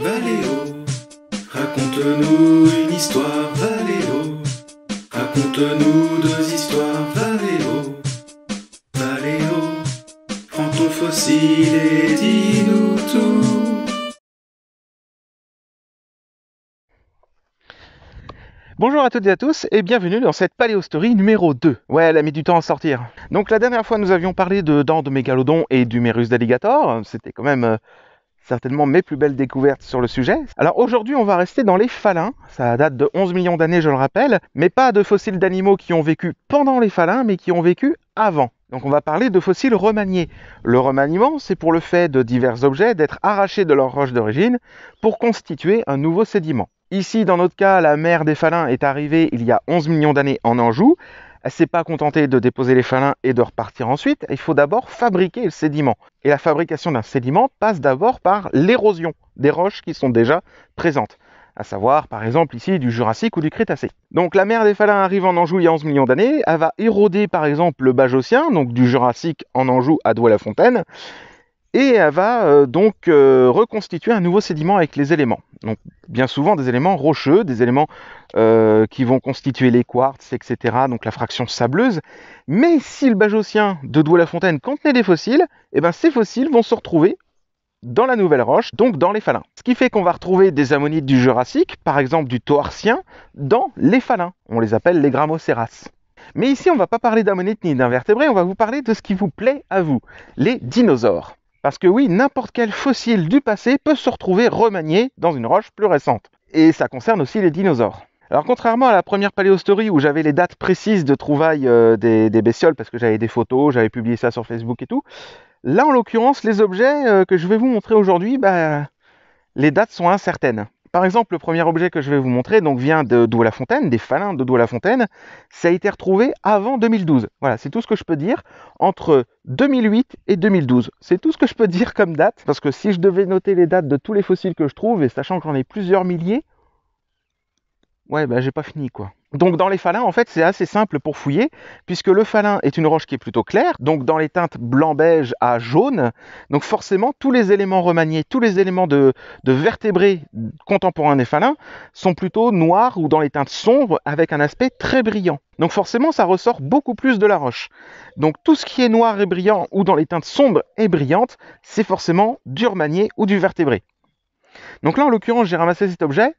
Valéo, raconte-nous une histoire, Valéo. Raconte-nous deux histoires, Valéo. Valéo, prends ton fossile et dis-nous tout. Bonjour à toutes et à tous et bienvenue dans cette Paléo Story numéro 2. Ouais, elle a mis du temps à sortir. Donc la dernière fois nous avions parlé de dents de mégalodon et mérus d'alligator, c'était quand même euh, certainement mes plus belles découvertes sur le sujet. Alors aujourd'hui, on va rester dans les falins. Ça date de 11 millions d'années, je le rappelle, mais pas de fossiles d'animaux qui ont vécu pendant les falins, mais qui ont vécu avant. Donc on va parler de fossiles remaniés. Le remaniement, c'est pour le fait de divers objets d'être arrachés de leur roche d'origine pour constituer un nouveau sédiment. Ici, dans notre cas, la mer des falins est arrivée il y a 11 millions d'années en Anjou. Elle ne s'est pas contentée de déposer les falins et de repartir ensuite. Il faut d'abord fabriquer le sédiment. Et la fabrication d'un sédiment passe d'abord par l'érosion des roches qui sont déjà présentes à savoir par exemple ici du Jurassique ou du Crétacé. Donc la mer des falins arrive en Anjou il y a 11 millions d'années, elle va éroder par exemple le Bajocien, donc du Jurassique en Anjou à Douai-la-Fontaine, et elle va euh, donc euh, reconstituer un nouveau sédiment avec les éléments. Donc bien souvent des éléments rocheux, des éléments euh, qui vont constituer les quartz, etc., donc la fraction sableuse. Mais si le Bajocien de Douai-la-Fontaine contenait des fossiles, eh ben, ces fossiles vont se retrouver dans la nouvelle roche, donc dans les phalins. Ce qui fait qu'on va retrouver des ammonites du Jurassique, par exemple du Toarcien, dans les phalins. On les appelle les Gramocéras. Mais ici, on ne va pas parler d'ammonites ni d'invertébrés, on va vous parler de ce qui vous plaît à vous, les dinosaures. Parce que oui, n'importe quel fossile du passé peut se retrouver remanié dans une roche plus récente. Et ça concerne aussi les dinosaures. Alors contrairement à la première paléostory où j'avais les dates précises de trouvailles euh, des, bestioles parce que j'avais des photos, j'avais publié ça sur Facebook et tout, là en l'occurrence les objets euh, que je vais vous montrer aujourd'hui, bah, les dates sont incertaines. Par exemple, le premier objet que je vais vous montrer donc, vient de la fontaine des Falins de la fontaine Ça a été retrouvé avant 2012. Voilà, c'est tout ce que je peux dire entre 2008 et 2012. C'est tout ce que je peux dire comme date, parce que si je devais noter les dates de tous les fossiles que je trouve, et sachant que j'en ai plusieurs milliers, Ouais, bah j'ai pas fini quoi. Donc dans les phalins, en fait, c'est assez simple pour fouiller, puisque le phalin est une roche qui est plutôt claire, donc dans les teintes blanc-beige à jaune, donc forcément tous les éléments remaniés, tous les éléments de, de vertébrés contemporains des phalins sont plutôt noirs ou dans les teintes sombres avec un aspect très brillant. Donc forcément, ça ressort beaucoup plus de la roche. Donc tout ce qui est noir et brillant ou dans les teintes sombres et brillantes, c'est forcément du remanié ou du vertébré. Donc là, en l'occurrence, j'ai ramassé cet objet,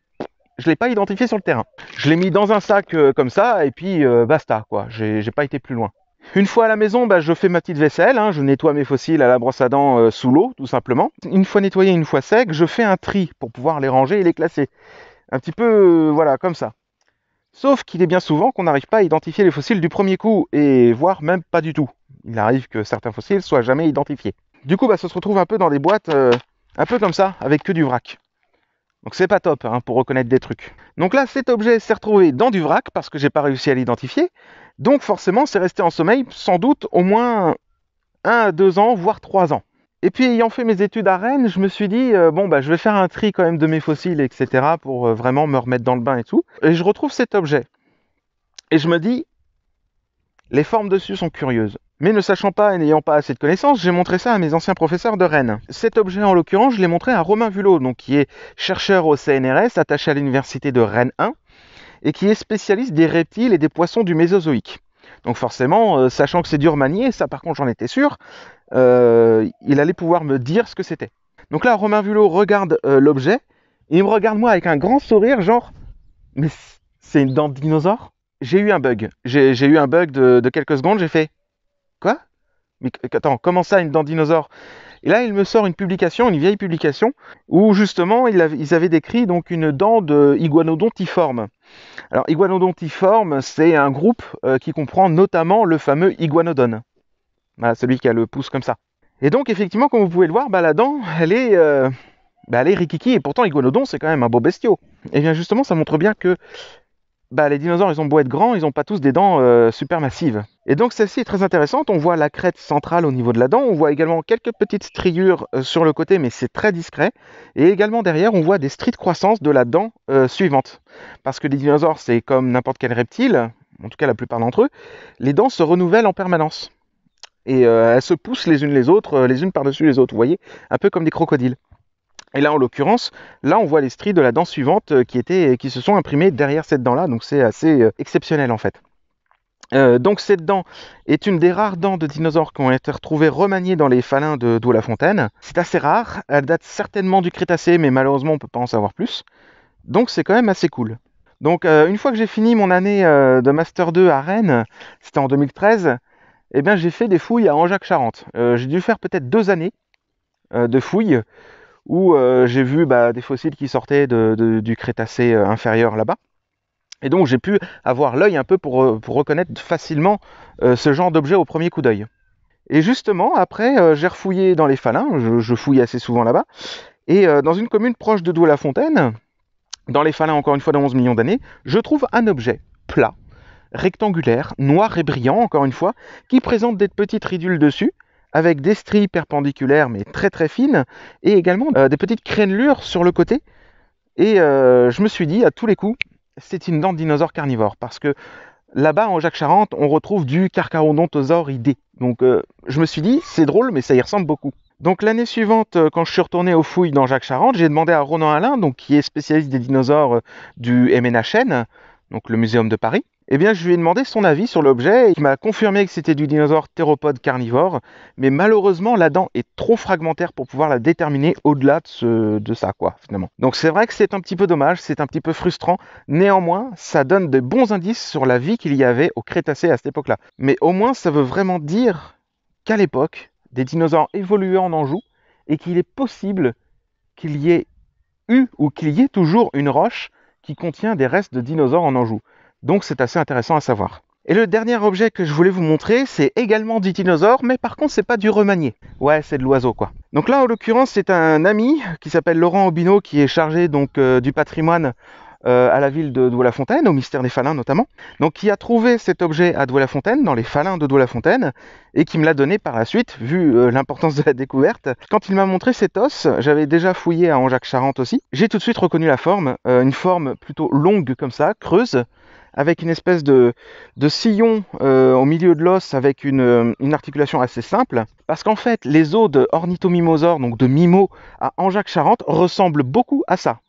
je l'ai pas identifié sur le terrain. Je l'ai mis dans un sac euh, comme ça et puis euh, basta quoi. J'ai pas été plus loin. Une fois à la maison, bah, je fais ma petite vaisselle, hein, je nettoie mes fossiles à la brosse à dents euh, sous l'eau, tout simplement. Une fois nettoyé, une fois sec, je fais un tri pour pouvoir les ranger et les classer. Un petit peu, voilà, comme ça. Sauf qu'il est bien souvent qu'on n'arrive pas à identifier les fossiles du premier coup, et voire même pas du tout. Il arrive que certains fossiles soient jamais identifiés. Du coup, bah, ça se retrouve un peu dans des boîtes, un peu comme ça, avec que du vrac. Donc c'est pas top hein, pour reconnaître des trucs. Donc là, cet objet s'est retrouvé dans du vrac parce que j'ai pas réussi à l'identifier. Donc forcément, c'est resté en sommeil sans doute au moins 1 à 2 ans, voire trois ans. Et puis ayant fait mes études à Rennes, je me suis dit, euh, bon, bah, je vais faire un tri quand même de mes fossiles, etc., pour euh, vraiment me remettre dans le bain et tout. Et je retrouve cet objet. Et je me dis, les formes dessus sont curieuses. Mais ne sachant pas et n'ayant pas assez de connaissances, j'ai montré ça à mes anciens professeurs de Rennes. Cet objet en l'occurrence, je l'ai montré à Romain Vulot, donc qui est chercheur au CNRS attaché à l'université de Rennes 1 et qui est spécialiste des reptiles et des poissons du Mésozoïque. Donc forcément, euh, sachant que c'est dur manier, ça par contre j'en étais sûr, euh, il allait pouvoir me dire ce que c'était. Donc là, Romain Vulot regarde euh, l'objet il me regarde moi avec un grand sourire, genre mais c'est une dent de dinosaure j'ai eu un bug. J'ai eu un bug de, quelques secondes, j'ai fait Quoi Mais attends, comment ça une dent dinosaure Et là, il me sort une publication, une vieille publication, où justement, ils, avaient, décrit donc une dent de iguanodontiforme. Alors, iguanodontiforme, c'est un groupe euh, qui comprend notamment le fameux Iguanodon. Voilà, celui qui a le pouce comme ça. Et donc, effectivement, comme vous pouvez le voir, bah, la dent, elle est. Euh, bah, elle est rikiki, et pourtant Iguanodon, c'est quand même un beau bestiau. Et eh bien justement, ça montre bien que bah, les dinosaures, ils ont beau être grands, ils n'ont pas tous des dents euh, super massives. Et donc celle-ci est très intéressante, on voit la crête centrale au niveau de la dent, on voit également quelques petites striures euh, sur le côté, mais c'est très discret. Et également derrière, on voit des stries de croissance de la dent euh, suivante. Parce que les dinosaures, c'est comme n'importe quel reptile, en tout cas la plupart d'entre eux, les dents se renouvellent en permanence. Et elles se poussent les unes les autres, les unes par-dessus les autres, vous voyez, un peu comme des crocodiles. Et là, en l'occurrence, là, on voit les stries de la dent suivante euh, qui, euh, qui se sont imprimées derrière cette dent-là. Donc, c'est assez euh, exceptionnel, en fait. donc cette dent est une des rares dents de dinosaures qui ont été retrouvées remaniées dans les falins de Doux la Fontaine. C'est assez rare, elle date certainement du Crétacé, mais malheureusement on ne peut pas en savoir plus. Donc c'est quand même assez cool. Donc une fois que j'ai fini mon année de Master 2 à Rennes, c'était en 2013, et eh bien j'ai fait des fouilles à Anjac-Charente. j'ai dû faire peut-être deux années de fouilles où euh, j'ai vu bah, des fossiles qui sortaient du Crétacé euh, inférieur là-bas. Et donc j'ai pu avoir l'œil un peu pour, euh, reconnaître facilement ce genre d'objet au premier coup d'œil. Et justement, après, j'ai refouillé dans les Falins, je, fouille assez souvent là-bas, et dans une commune proche de Douai-la-Fontaine, dans les Falins encore une fois dans 11 millions d'années, je trouve un objet plat, rectangulaire, noir et brillant encore une fois, qui présente des petites ridules dessus, avec des stries perpendiculaires mais très très fines et également euh, des petites crénelures sur le côté. Et euh, je me suis dit à tous les coups, c'est une dent de dinosaure carnivore parce que là-bas en Jacques-Charente, on retrouve du Carcarodontosauridé. Donc euh, je me suis dit, c'est drôle mais ça y ressemble beaucoup. Donc l'année suivante, quand je suis retourné aux fouilles dans Jacques-Charente, j'ai demandé à Ronan Alain, donc, qui est spécialiste des dinosaures du MNHN, donc le Muséum de Paris, eh bien, je lui ai demandé son avis sur l'objet et il m'a confirmé que c'était du dinosaure théropode carnivore, mais malheureusement, la dent est trop fragmentaire pour pouvoir la déterminer au-delà de, de ça, quoi, finalement. Donc, c'est vrai que c'est un petit peu dommage, c'est un petit peu frustrant. Néanmoins, ça donne de bons indices sur la vie qu'il y avait au Crétacé à cette époque-là. Mais au moins, ça veut vraiment dire qu'à l'époque, des dinosaures évoluaient en Anjou et qu'il est possible qu'il y ait eu ou qu'il y ait toujours une roche qui contient des restes de dinosaures en Anjou. Donc c'est assez intéressant à savoir. Et le dernier objet que je voulais vous montrer, c'est également du dinosaure, mais par contre c'est pas du remanié. Ouais, c'est de l'oiseau quoi. Donc là en l'occurrence c'est un ami qui s'appelle Laurent Obino qui est chargé donc euh, du patrimoine euh, à la ville de Douai-la-Fontaine, au mystère des Falins notamment, donc qui a trouvé cet objet à Douai-la-Fontaine, dans les Falins de Douai-la-Fontaine, et qui me l'a donné par la suite, vu euh, l'importance de la découverte. Quand il m'a montré cet os, j'avais déjà fouillé à Anjac charente aussi, j'ai tout de suite reconnu la forme, une forme plutôt longue comme ça, creuse, avec une espèce de, sillon euh, au milieu de l'os avec euh, une, articulation assez simple. Parce qu'en fait, les os de ornithomimosaure, donc de Mimo à anjac charente ressemblent beaucoup à ça.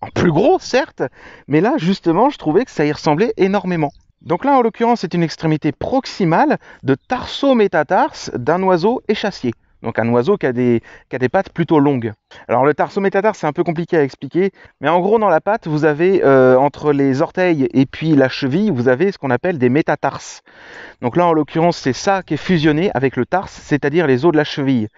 En plus gros, certes, mais là, justement, je trouvais que ça y ressemblait énormément. Donc là, en l'occurrence, c'est une extrémité proximale de tarso-métatarse d'un oiseau échassier. Donc un oiseau qui a des, pattes plutôt longues. Alors le tarso-métatarse c'est un peu compliqué à expliquer, mais en gros dans la patte, vous avez euh, entre les orteils et puis la cheville, vous avez ce qu'on appelle des métatarses. Donc là en l'occurrence, c'est ça qui est fusionné avec le tarse, c'est-à-dire les os de la cheville.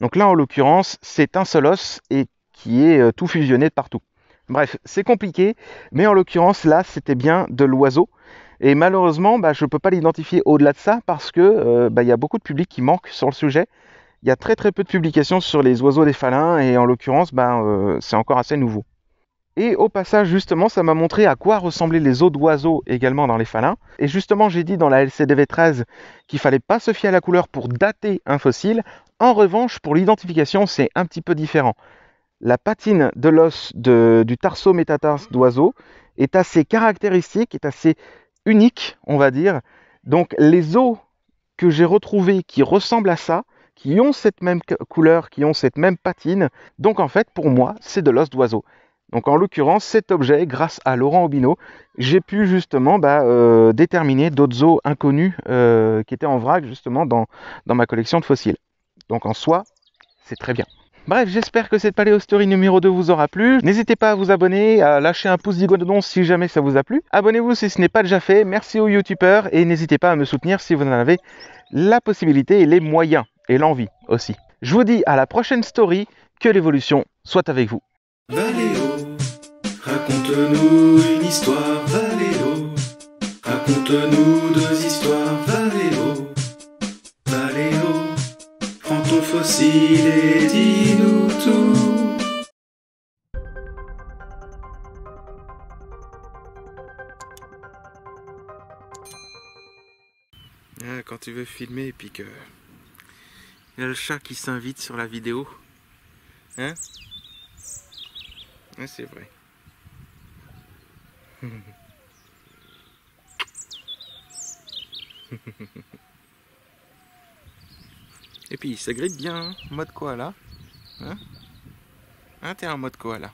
Donc là en l'occurrence, c'est un seul os et qui est euh, tout fusionné de partout. Bref, c'est compliqué, mais en l'occurrence là, c'était bien de l'oiseau. Et malheureusement, bah, je ne peux pas l'identifier au-delà de ça parce que euh, bah, il y a beaucoup de public qui manque sur le sujet il y a très très peu de publications sur les oiseaux des Falins, et en l'occurrence, ben, euh, c'est encore assez nouveau. Et au passage, justement, ça m'a montré à quoi ressemblaient les os d'oiseaux également dans les Falins. Et justement, j'ai dit dans la LCDV13 qu'il fallait pas se fier à la couleur pour dater un fossile. En revanche, pour l'identification, c'est un petit peu différent. La patine de l'os du tarso métatars d'oiseau est assez caractéristique, est assez unique, on va dire. Donc les os que j'ai retrouvés qui ressemblent à ça, qui ont cette même couleur, qui ont cette même patine. Donc en fait, pour moi, c'est de l'os d'oiseau. Donc en l'occurrence, cet objet, grâce à Laurent Obino, j'ai pu justement bah, euh, déterminer d'autres os inconnus euh, qui étaient en vrac justement dans, ma collection de fossiles. Donc en soi, c'est très bien. Bref, j'espère que cette story numéro 2 vous aura plu. N'hésitez pas à vous abonner, à lâcher un pouce don si jamais ça vous a plu. Abonnez-vous si ce n'est pas déjà fait. Merci aux youtubeurs et n'hésitez pas à me soutenir si vous en avez la possibilité et les moyens et l'envie aussi. Je vous dis à la prochaine story, que l'évolution soit avec vous. Valéo, raconte-nous une histoire, Valéo. Raconte-nous deux histoires, Valéo. Valéo, prends ton fossile et dis-nous tout. Ah, quand tu veux filmer et puis que le chat qui s'invite sur la vidéo. Hein c'est vrai. Et puis, ça grippe bien, hein mode koala. Hein Hein, en mode koala.